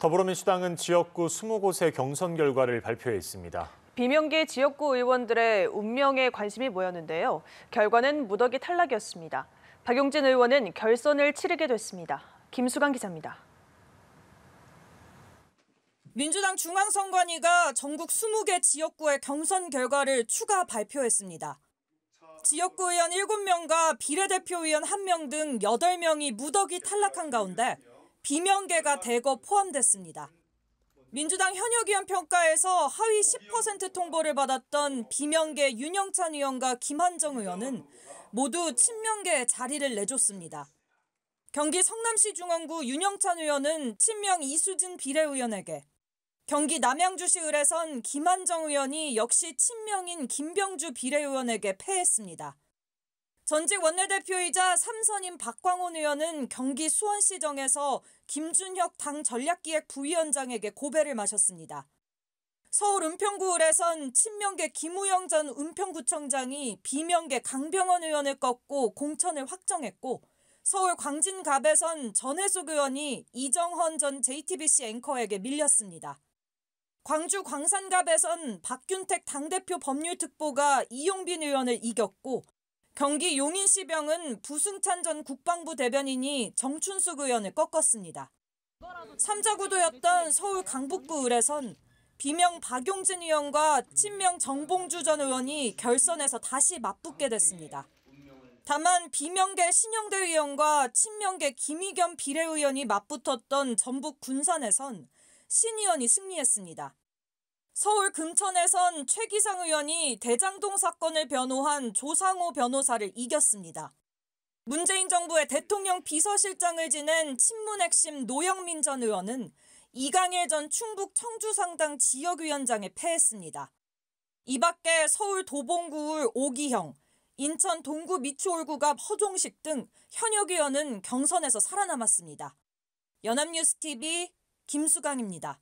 더불어민주당은 지역구 20곳의 경선 결과를 발표했습니다. 비명계 지역구 의원들의 운명에 관심이 모였는데요. 결과는 무더기 탈락이었습니다. 박용진 의원은 결선을 치르게 됐습니다. 김수강 기자입니다. 민주당 중앙선관위가 전국 20개 지역구의 경선 결과를 추가 발표했습니다. 지역구 의원 7명과 비례대표 의원 1명 등 8명이 무더기 탈락한 가운데 비명계가 대거 포함됐습니다. 민주당 현역위원 평가에서 하위 10% 통보를 받았던 비명계 윤영찬 의원과 김한정 의원은 모두 친명계 자리를 내줬습니다. 경기 성남시 중원구 윤영찬 의원은 친명 이수진 비례의원에게 경기 남양주시 을에선 김한정 의원이 역시 친명인 김병주 비례의원에게 패했습니다. 전직 원내대표이자 3선인 박광온 의원은 경기 수원시정에서 김준혁 당 전략기획 부위원장에게 고배를 마셨습니다. 서울 은평구을에선 친명계 김우영 전 은평구청장이 비명계 강병원 의원을 꺾고 공천을 확정했고 서울 광진갑에선 전혜숙 의원이 이정헌 전 JTBC 앵커에게 밀렸습니다. 광주 광산갑에선 박균택 당대표 법률특보가 이용빈 의원을 이겼고 경기 용인시병은 부승찬 전 국방부 대변인이 정춘숙 의원을 꺾었습니다. 3자 구도였던 서울 강북구 을에선 비명 박용진 의원과 친명 정봉주 전 의원이 결선에서 다시 맞붙게 됐습니다. 다만 비명계 신영대 의원과 친명계 김희겸 비례의원이 맞붙었던 전북 군산에선 신 의원이 승리했습니다. 서울 금천에선 최기상 의원이 대장동 사건을 변호한 조상호 변호사를 이겼습니다. 문재인 정부의 대통령 비서실장을 지낸 친문 핵심 노영민 전 의원은 이강일 전 충북 청주상당 지역위원장에 패했습니다. 이 밖에 서울 도봉구울 오기형, 인천 동구 미추홀구갑 허종식 등 현역 의원은 경선에서 살아남았습니다. 연합뉴스TV 김수강입니다.